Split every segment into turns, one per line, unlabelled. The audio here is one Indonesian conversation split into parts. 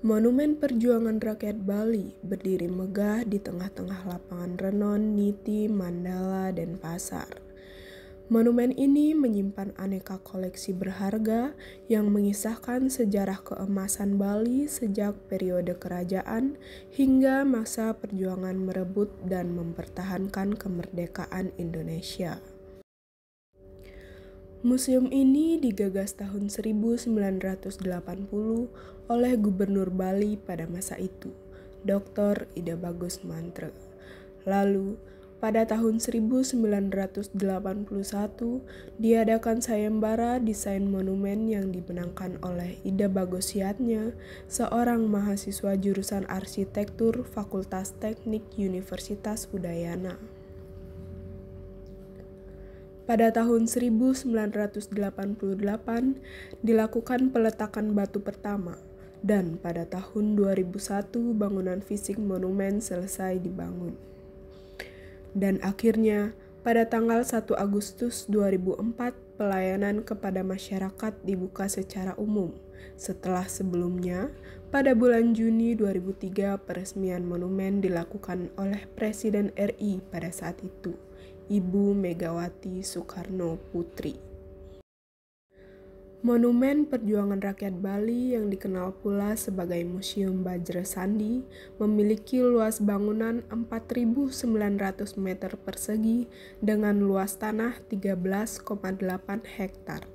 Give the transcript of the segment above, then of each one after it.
Monumen Perjuangan Rakyat Bali berdiri megah di tengah-tengah lapangan Renon, Niti, Mandala, dan Pasar. Monumen ini menyimpan aneka koleksi berharga yang mengisahkan sejarah keemasan Bali sejak periode kerajaan hingga masa perjuangan merebut dan mempertahankan kemerdekaan Indonesia. Museum ini digagas tahun 1980 oleh Gubernur Bali pada masa itu, Dr. Ida Bagus Mantra. Lalu, pada tahun 1981 diadakan sayembara desain monumen yang dimenangkan oleh Ida Bagus Yatnya, seorang mahasiswa jurusan arsitektur Fakultas Teknik Universitas Udayana. Pada tahun 1988 dilakukan peletakan batu pertama dan pada tahun 2001 bangunan fisik monumen selesai dibangun. Dan akhirnya pada tanggal 1 Agustus 2004 pelayanan kepada masyarakat dibuka secara umum. Setelah sebelumnya, pada bulan Juni 2003 peresmian monumen dilakukan oleh Presiden RI pada saat itu. Ibu Megawati Soekarno Putri. Monumen Perjuangan Rakyat Bali yang dikenal pula sebagai Museum Bajra Sandi memiliki luas bangunan 4.900 meter persegi dengan luas tanah 13,8 hektar.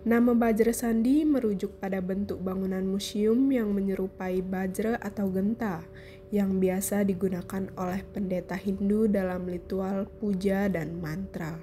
Nama Bajra Sandi merujuk pada bentuk bangunan museum yang menyerupai bajra atau genta yang biasa digunakan oleh pendeta Hindu dalam ritual puja dan mantra.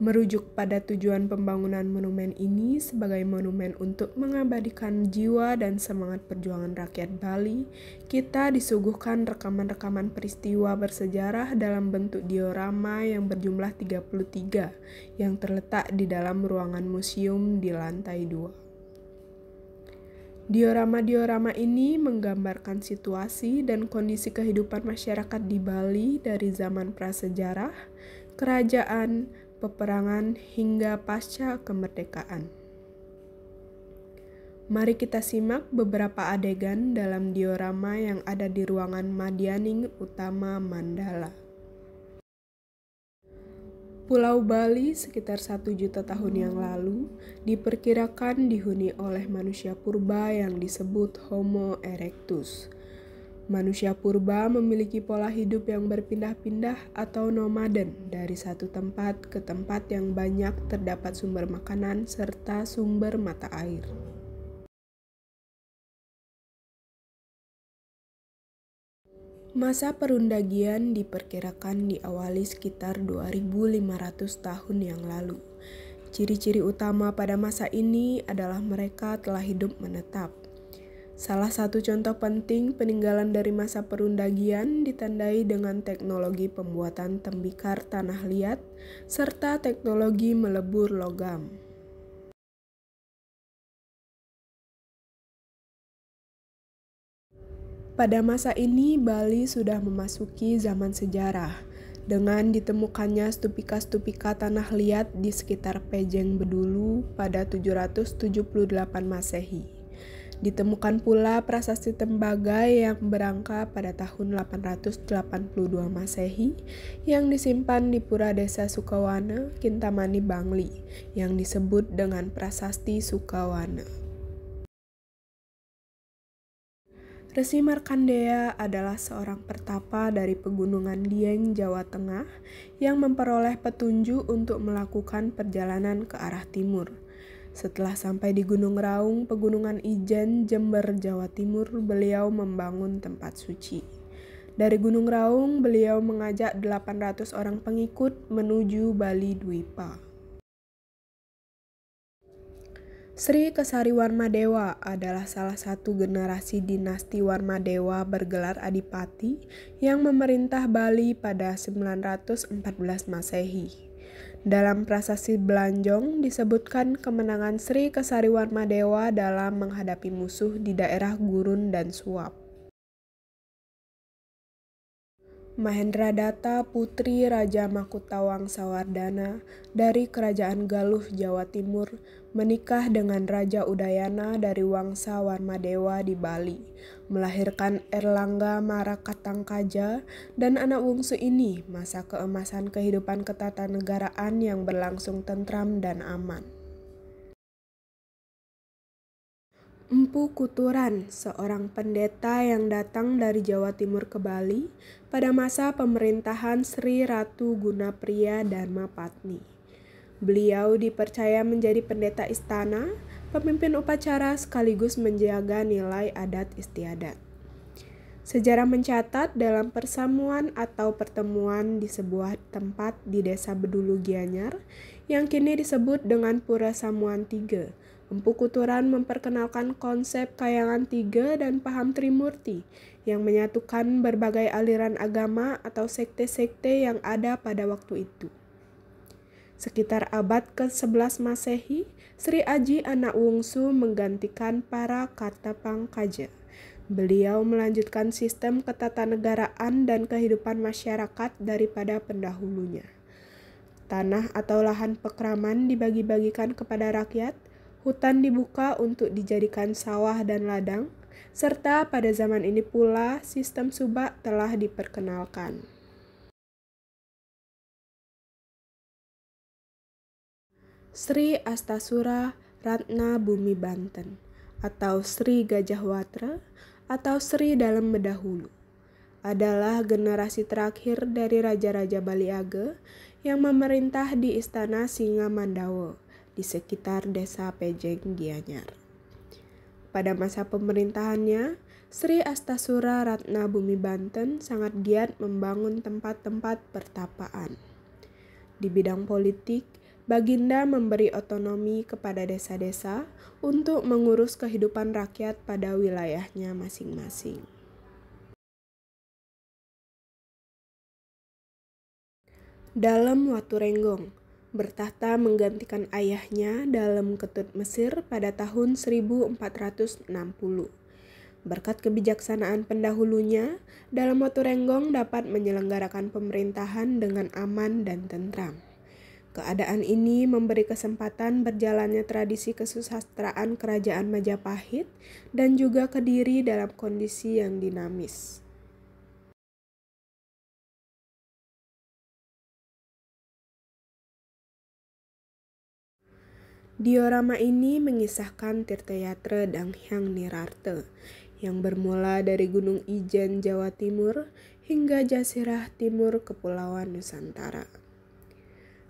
Merujuk pada tujuan pembangunan monumen ini sebagai monumen untuk mengabadikan jiwa dan semangat perjuangan rakyat Bali, kita disuguhkan rekaman-rekaman peristiwa bersejarah dalam bentuk diorama yang berjumlah 33 yang terletak di dalam ruangan museum di lantai 2. Diorama-diorama ini menggambarkan situasi dan kondisi kehidupan masyarakat di Bali dari zaman prasejarah, kerajaan, peperangan, hingga pasca kemerdekaan. Mari kita simak beberapa adegan dalam diorama yang ada di ruangan Madianing Utama Mandala. Pulau Bali sekitar satu juta tahun yang lalu diperkirakan dihuni oleh manusia purba yang disebut Homo erectus. Manusia purba memiliki pola hidup yang berpindah-pindah atau nomaden dari satu tempat ke tempat yang banyak terdapat sumber makanan serta sumber mata air. Masa perundagian diperkirakan diawali sekitar 2500 tahun yang lalu. Ciri-ciri utama pada masa ini adalah mereka telah hidup menetap. Salah satu contoh penting peninggalan dari masa perundagian ditandai dengan teknologi pembuatan tembikar tanah liat serta teknologi melebur logam. Pada masa ini, Bali sudah memasuki zaman sejarah dengan ditemukannya stupika-stupika tanah liat di sekitar Pejeng Bedulu pada 778 Masehi. Ditemukan pula prasasti tembaga yang berangka pada tahun 882 Masehi yang disimpan di pura desa Sukawana, Kintamani Bangli, yang disebut dengan prasasti Sukawana. Resi Markandeya adalah seorang pertapa dari pegunungan Dieng, Jawa Tengah yang memperoleh petunjuk untuk melakukan perjalanan ke arah timur. Setelah sampai di Gunung Raung, Pegunungan Ijen, Jember, Jawa Timur, beliau membangun tempat suci. Dari Gunung Raung, beliau mengajak 800 orang pengikut menuju Bali Dwipa. Sri Kesari Warmadewa adalah salah satu generasi dinasti Warmadewa bergelar Adipati yang memerintah Bali pada 914 Masehi. Dalam prasasti Belanjong disebutkan kemenangan Sri Kesari Warmadewa dalam menghadapi musuh di daerah gurun dan suap. Mahendra Data putri Raja Makutawang Sawardana dari Kerajaan Galuh, Jawa Timur, menikah dengan Raja Udayana dari Wangsa Warmadewa di Bali, melahirkan Erlangga Marakatangkaja dan anak bungsu ini masa keemasan kehidupan ketatanegaraan yang berlangsung tentram dan aman. Empu Kuturan, seorang pendeta yang datang dari Jawa Timur ke Bali pada masa pemerintahan Sri Ratu Gunapriya Dharma Patni. Beliau dipercaya menjadi pendeta istana, pemimpin upacara sekaligus menjaga nilai adat istiadat. Sejarah mencatat dalam persamuan atau pertemuan di sebuah tempat di desa Bedulu Gianyar yang kini disebut dengan Pura Samuan Tiga. Empu Kuturan memperkenalkan konsep kayangan tiga dan paham Trimurti yang menyatukan berbagai aliran agama atau sekte-sekte yang ada pada waktu itu. Sekitar abad ke-11 Masehi, Sri Aji anak Wungsu menggantikan para Kartapang Kaja. Beliau melanjutkan sistem ketatanegaraan dan kehidupan masyarakat daripada pendahulunya. Tanah atau lahan pekraman dibagi-bagikan kepada rakyat – hutan dibuka untuk dijadikan sawah dan ladang, serta pada zaman ini pula sistem subak telah diperkenalkan. Sri Astasura Ratna Bumi Banten atau Sri Gajah Watra atau Sri Dalam Bedahulu adalah generasi terakhir dari Raja-Raja Bali yang memerintah di Istana Singa Mandawa di sekitar desa Pejeng Gianyar. Pada masa pemerintahannya, Sri Astasura Ratna Bumi Banten sangat giat membangun tempat-tempat pertapaan. Di bidang politik, Baginda memberi otonomi kepada desa-desa untuk mengurus kehidupan rakyat pada wilayahnya masing-masing. Dalam Watu Renggong, bertahta menggantikan ayahnya dalam ketut Mesir pada tahun 1460. Berkat kebijaksanaan pendahulunya, dalam waktu renggong dapat menyelenggarakan pemerintahan dengan aman dan tentram. Keadaan ini memberi kesempatan berjalannya tradisi kesusastraan Kerajaan Majapahit dan juga Kediri dalam kondisi yang dinamis. Diorama ini mengisahkan Tirta Yatra dang Hyang Nirarte yang bermula dari Gunung Ijen Jawa Timur hingga Jasirah Timur Kepulauan Nusantara.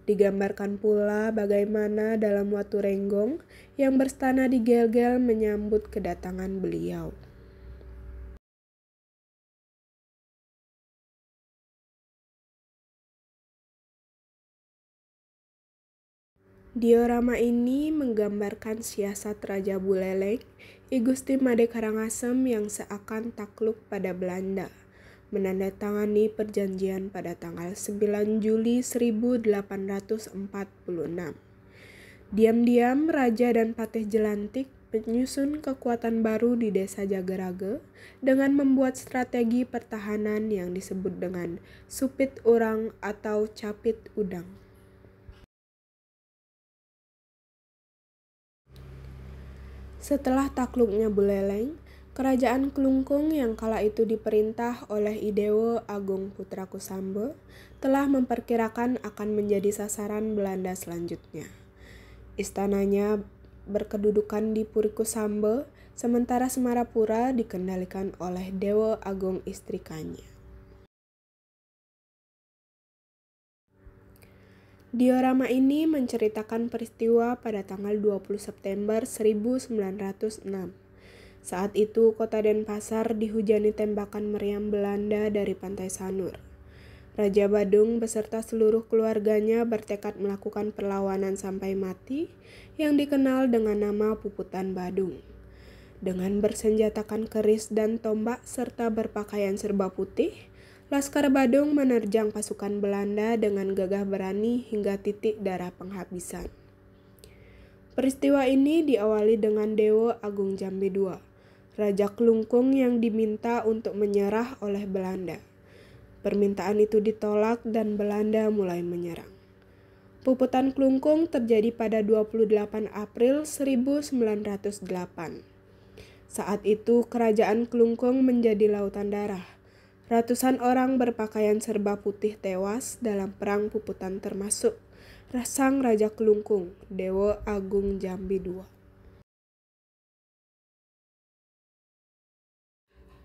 Digambarkan pula bagaimana dalam waktu Renggong yang berstana di Gel-Gel menyambut kedatangan beliau. Diorama ini menggambarkan siasat Raja Buleleng, I Gusti Made Karangasem yang seakan takluk pada Belanda, menandatangani perjanjian pada tanggal 9 Juli 1846. Diam-diam Raja dan Patih Jelantik menyusun kekuatan baru di desa Jagarage dengan membuat strategi pertahanan yang disebut dengan supit urang atau capit udang. Setelah takluknya Buleleng, kerajaan Kelungkung yang kala itu diperintah oleh Idewo Agung Putra Kusambo telah memperkirakan akan menjadi sasaran Belanda selanjutnya. Istananya berkedudukan di Purikusambo, sementara Semarapura dikendalikan oleh Dewa Agung Istrikanya. Diorama ini menceritakan peristiwa pada tanggal 20 September 1906. Saat itu kota Denpasar dihujani tembakan meriam Belanda dari Pantai Sanur. Raja Badung beserta seluruh keluarganya bertekad melakukan perlawanan sampai mati yang dikenal dengan nama Puputan Badung. Dengan bersenjatakan keris dan tombak serta berpakaian serba putih, Laskar Badung menerjang pasukan Belanda dengan gagah berani hingga titik darah penghabisan. Peristiwa ini diawali dengan Dewa Agung Jambi II, Raja Klungkung yang diminta untuk menyerah oleh Belanda. Permintaan itu ditolak dan Belanda mulai menyerang. Puputan Klungkung terjadi pada 28 April 1908. Saat itu kerajaan Klungkung menjadi lautan darah Ratusan orang berpakaian serba putih tewas dalam perang puputan termasuk Rasang Raja Kelungkung, Dewa Agung Jambi II.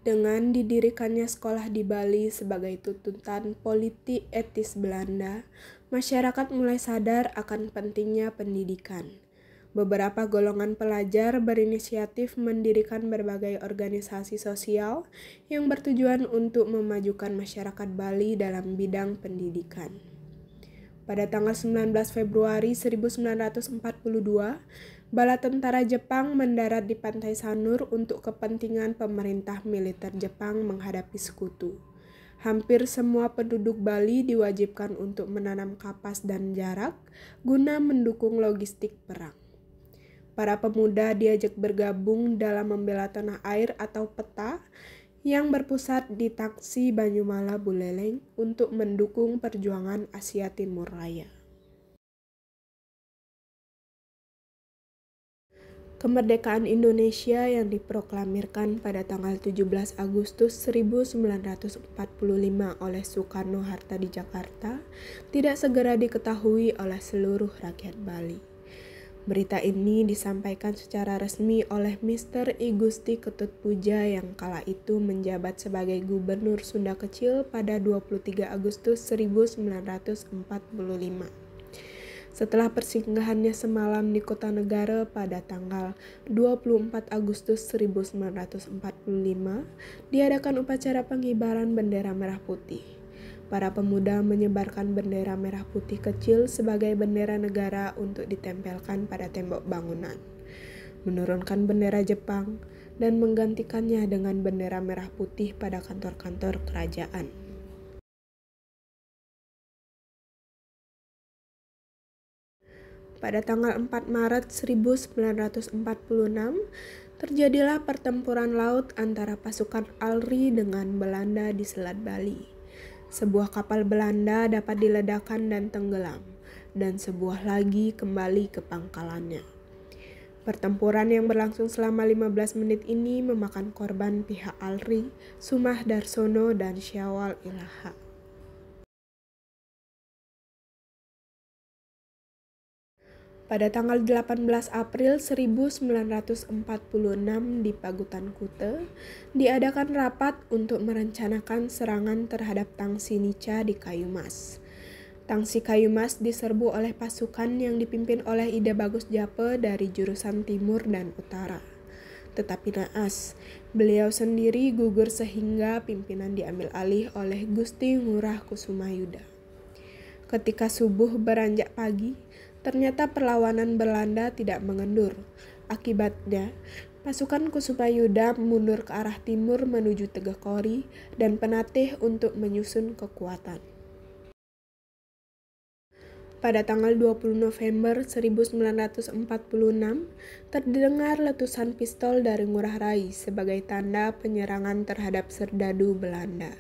Dengan didirikannya sekolah di Bali sebagai tuntutan politik etis Belanda, masyarakat mulai sadar akan pentingnya pendidikan. Beberapa golongan pelajar berinisiatif mendirikan berbagai organisasi sosial yang bertujuan untuk memajukan masyarakat Bali dalam bidang pendidikan. Pada tanggal 19 Februari 1942, bala tentara Jepang mendarat di Pantai Sanur untuk kepentingan pemerintah militer Jepang menghadapi sekutu. Hampir semua penduduk Bali diwajibkan untuk menanam kapas dan jarak guna mendukung logistik perang. Para pemuda diajak bergabung dalam membela tanah air atau peta yang berpusat di Taksi Banyumala Buleleng untuk mendukung perjuangan Asia Timur Raya.
Kemerdekaan
Indonesia yang diproklamirkan pada tanggal 17 Agustus 1945 oleh Soekarno-Hatta di Jakarta tidak segera diketahui oleh seluruh rakyat Bali. Berita ini disampaikan secara resmi oleh Mr. Igusti Ketut Puja yang kala itu menjabat sebagai Gubernur Sunda Kecil pada 23 Agustus 1945. Setelah persinggahannya semalam di Kota Negara pada tanggal 24 Agustus 1945, diadakan upacara pengibaran bendera merah putih para pemuda menyebarkan bendera merah putih kecil sebagai bendera negara untuk ditempelkan pada tembok bangunan, menurunkan bendera Jepang, dan menggantikannya dengan bendera merah putih pada kantor-kantor kerajaan. Pada tanggal 4 Maret 1946, terjadilah pertempuran laut antara pasukan Alri dengan Belanda di Selat Bali sebuah kapal Belanda dapat diledakkan dan tenggelam, dan sebuah lagi kembali ke pangkalannya. Pertempuran yang berlangsung selama 15 menit ini memakan korban pihak Alri, Sumah Darsono, dan
Syawal Ilaha.
Pada tanggal 18 April 1946 di Pagutan Kute, diadakan rapat untuk merencanakan serangan terhadap Tangsi Nica di Kayumas. Tangsi Kayumas diserbu oleh pasukan yang dipimpin oleh Ida Bagus Jape dari jurusan timur dan utara. Tetapi naas, beliau sendiri gugur sehingga pimpinan diambil alih oleh Gusti Ngurah Kusumayuda. Ketika subuh beranjak pagi, Ternyata perlawanan Belanda tidak mengendur. Akibatnya, pasukan Kusumayuda mundur ke arah timur menuju Tegakori dan penatih untuk menyusun kekuatan. Pada tanggal 20 November 1946, terdengar letusan pistol dari Ngurah Rai sebagai tanda penyerangan terhadap serdadu Belanda.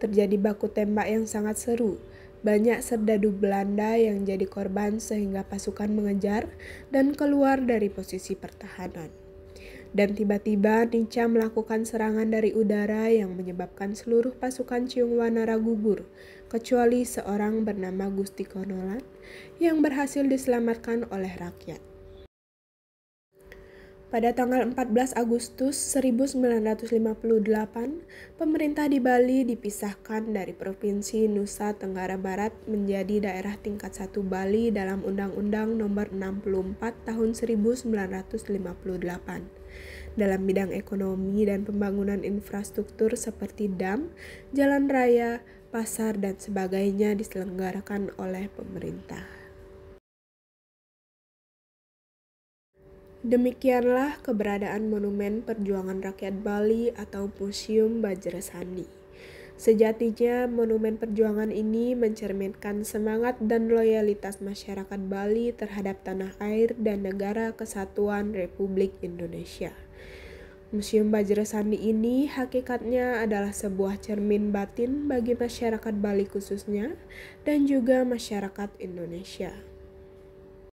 Terjadi baku tembak yang sangat seru, banyak serdadu Belanda yang jadi korban sehingga pasukan mengejar dan keluar dari posisi pertahanan. Dan tiba-tiba Nica melakukan serangan dari udara yang menyebabkan seluruh pasukan Ciung Wanara gugur, kecuali seorang bernama Gusti Konolan yang berhasil diselamatkan oleh rakyat. Pada tanggal 14 Agustus 1958, pemerintah di Bali dipisahkan dari Provinsi Nusa Tenggara Barat menjadi daerah tingkat 1 Bali dalam Undang-Undang Nomor 64 Tahun 1958. Dalam bidang ekonomi dan pembangunan infrastruktur seperti dam, jalan raya, pasar, dan sebagainya diselenggarakan oleh pemerintah. Demikianlah keberadaan Monumen Perjuangan Rakyat Bali atau Museum Bajra Sejatinya, monumen perjuangan ini mencerminkan semangat dan loyalitas masyarakat Bali terhadap tanah air dan negara kesatuan Republik Indonesia. Museum Bajra ini hakikatnya adalah sebuah cermin batin bagi masyarakat Bali khususnya dan juga masyarakat Indonesia.